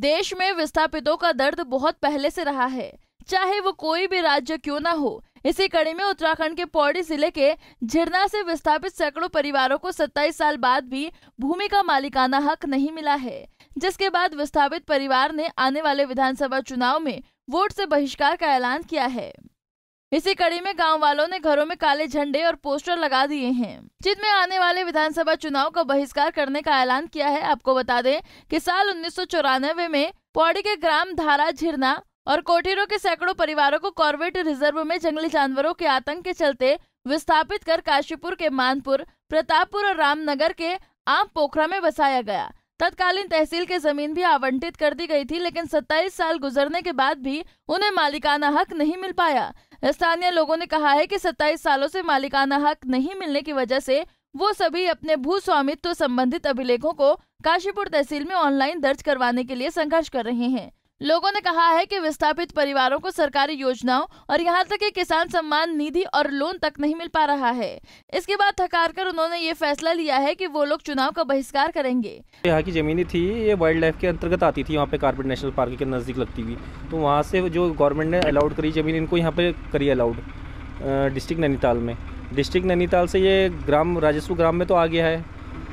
देश में विस्थापितों का दर्द बहुत पहले से रहा है चाहे वो कोई भी राज्य क्यों ना हो इसी कड़ी में उत्तराखंड के पौड़ी जिले के झिरना से विस्थापित सैकड़ों परिवारों को 27 साल बाद भी भूमि का मालिकाना हक नहीं मिला है जिसके बाद विस्थापित परिवार ने आने वाले विधानसभा चुनाव में वोट से बहिष्कार का ऐलान किया है इसी कड़ी में गांव वालों ने घरों में काले झंडे और पोस्टर लगा दिए हैं में आने वाले विधानसभा चुनाव का बहिष्कार करने का ऐलान किया है आपको बता दें कि साल उन्नीस में पौड़ी के ग्राम धारा झिरना और कोठीरों के सैकड़ों परिवारों को कॉर्बेट रिजर्व में जंगली जानवरों के आतंक के चलते विस्थापित कर काशीपुर के मानपुर प्रतापपुर और रामनगर के आम पोखरा में बसाया गया तत्कालीन तहसील के जमीन भी आवंटित कर दी गई थी लेकिन 27 साल गुजरने के बाद भी उन्हें मालिकाना हक नहीं मिल पाया स्थानीय लोगों ने कहा है कि 27 सालों से मालिकाना हक नहीं मिलने की वजह से वो सभी अपने भू स्वामित्व संबंधित अभिलेखों को काशीपुर तहसील में ऑनलाइन दर्ज करवाने के लिए संघर्ष कर रहे हैं लोगों ने कहा है कि विस्थापित परिवारों को सरकारी योजनाओं और यहाँ तक कि किसान सम्मान निधि और लोन तक नहीं मिल पा रहा है इसके बाद थकार कर उन्होंने ये फैसला लिया है कि वो लोग चुनाव का बहिष्कार करेंगे यहाँ की जमीनी थी ये वाइल्ड लाइफ के अंतर्गत आती थी यहाँ पे कार्पेट नेशनल पार्क के नज़दीक लगती हुई तो वहाँ से जो गवर्नमेंट ने अलाउड करी जमीन इनको यहाँ पे करी अलाउड डिस्ट्रिक्ट नैनीताल में डिस्ट्रिक्ट नैनीताल से ये ग्राम राजस्व ग्राम में तो आ गया है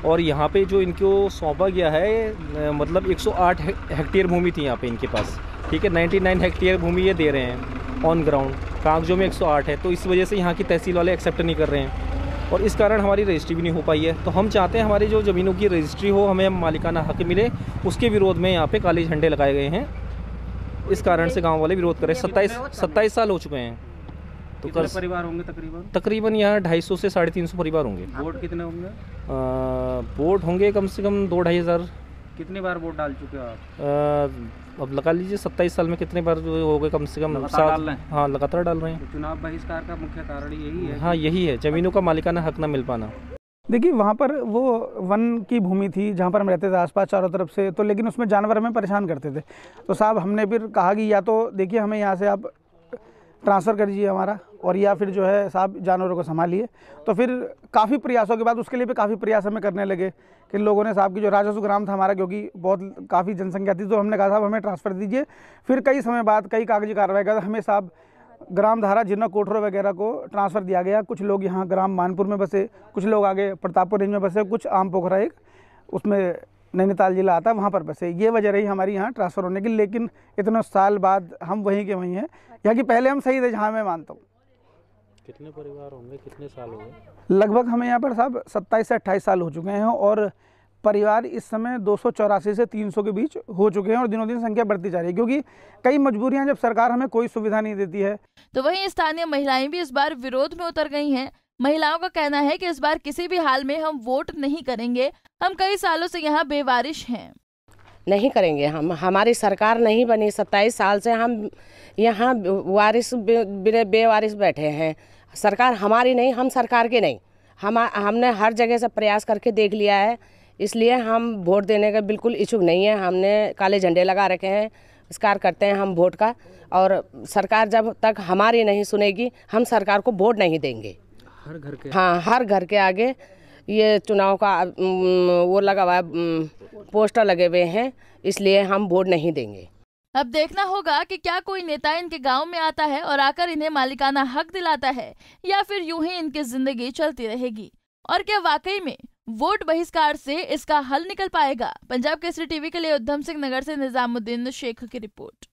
और यहाँ पे जो इनको सौंपा गया है मतलब 108 हेक्टेयर भूमि थी यहाँ पे इनके पास ठीक है 99 हेक्टेयर भूमि ये दे रहे हैं ऑन ग्राउंड कागजों में 108 है तो इस वजह से यहाँ की तहसील वाले एक्सेप्ट नहीं कर रहे हैं और इस कारण हमारी रजिस्ट्री भी नहीं हो पाई है तो हम चाहते हैं हमारी जो ज़मीनों की रजिस्ट्री हो हमें मालिकाना हक मिले उसके विरोध में यहाँ पर काले झंडे लगाए गए हैं इस कारण से गाँव वाले विरोध करें सत्ताईस सत्ताईस साल हो चुके हैं तो परिवार होंगे तकरीबन तकरीबन यहाँ ढाई सौ से साढ़े तीन सौ परिवार होंगे वोट कितने होंगे वोट होंगे कम से कम दो ढाई हज़ार कितनी बार वोट डाल चुके हो आप अब लगा लीजिए सत्ताईस साल में कितने बार हो गए कम से कम साल हाँ लगातार डाल रहे हैं तो चुनाव बहिष्कार का मुख्य कारण यही है हाँ यही है जमीनों का मालिकाना हक ना मिल पाना देखिए वहाँ पर वो वन की भूमि थी जहाँ पर हम रहते थे आसपास चारों तरफ से तो लेकिन उसमें जानवर हमें परेशान करते थे तो साहब हमने फिर कहा कि या तो देखिए हमें यहाँ से आप ट्रांसफ़र कर दीजिए हमारा और या फिर जो है साहब जानवरों को संभालिए तो फिर काफ़ी प्रयासों के बाद उसके लिए भी काफ़ी प्रयास हमें करने लगे कि लोगों ने साहब की जो राजस्व ग्राम था हमारा क्योंकि बहुत काफ़ी जनसंख्या थी तो हमने कहा साहब हमें ट्रांसफ़र दीजिए फिर कई समय बाद कई कागजी कार्रवाई का हमें साहब ग्राम धारा जिन्ना कोठरों वगैरह को ट्रांसफ़र दिया गया कुछ लोग यहाँ ग्राम मानपुर में बसे कुछ लोग आगे प्रतापपुर रेंज में बसे कुछ आम पोखरा एक उसमें नैनीताल ज़िला आता है वहाँ पर बसे ये वजह रही हमारी यहाँ ट्रांसफ़र होने की लेकिन इतने साल बाद हम वहीं के वहीं हैं यहाँ कि पहले हम सही थे जहाँ मैं मानता हूँ कितने परिवार होंगे कितने साल हो गए लगभग हमें यहाँ पर साहब सत्ताईस से अट्ठाईस साल हो चुके हैं और परिवार इस समय दो से 300 के बीच हो चुके हैं और दिनों दिन संख्या बढ़ती जा रही है क्योंकि कई मजबूरियां जब सरकार हमें कोई सुविधा नहीं देती है तो वहीं स्थानीय महिलाएं भी इस बार विरोध में उतर गई हैं महिलाओं का कहना है कि इस बार किसी भी हाल में हम वोट नहीं करेंगे हम कई सालों से यहाँ बेवारिश हैं नहीं करेंगे हम हमारी सरकार नहीं बनी सत्ताईस साल से हम यहाँ वारिश बे, बैठे हैं सरकार हमारी नहीं हम सरकार के नहीं हम हमने हर जगह से प्रयास करके देख लिया है इसलिए हम वोट देने का बिल्कुल इच्छुक नहीं है हमने काले झंडे लगा रखे हैं स्कार करते हैं हम वोट का और सरकार जब तक हमारी नहीं सुनेगी हम सरकार को वोट नहीं देंगे हर घर के हाँ हर घर के आगे ये चुनाव का वो लगा हुआ पोस्टर लगे हुए हैं इसलिए हम वोट नहीं देंगे अब देखना होगा कि क्या कोई नेता इनके गांव में आता है और आकर इन्हें मालिकाना हक दिलाता है या फिर यूं ही इनकी जिंदगी चलती रहेगी और क्या वाकई में वोट बहिष्कार से इसका हल निकल पाएगा पंजाब केसरी टीवी के लिए उधम सिंह नगर से निजामुद्दीन शेख की रिपोर्ट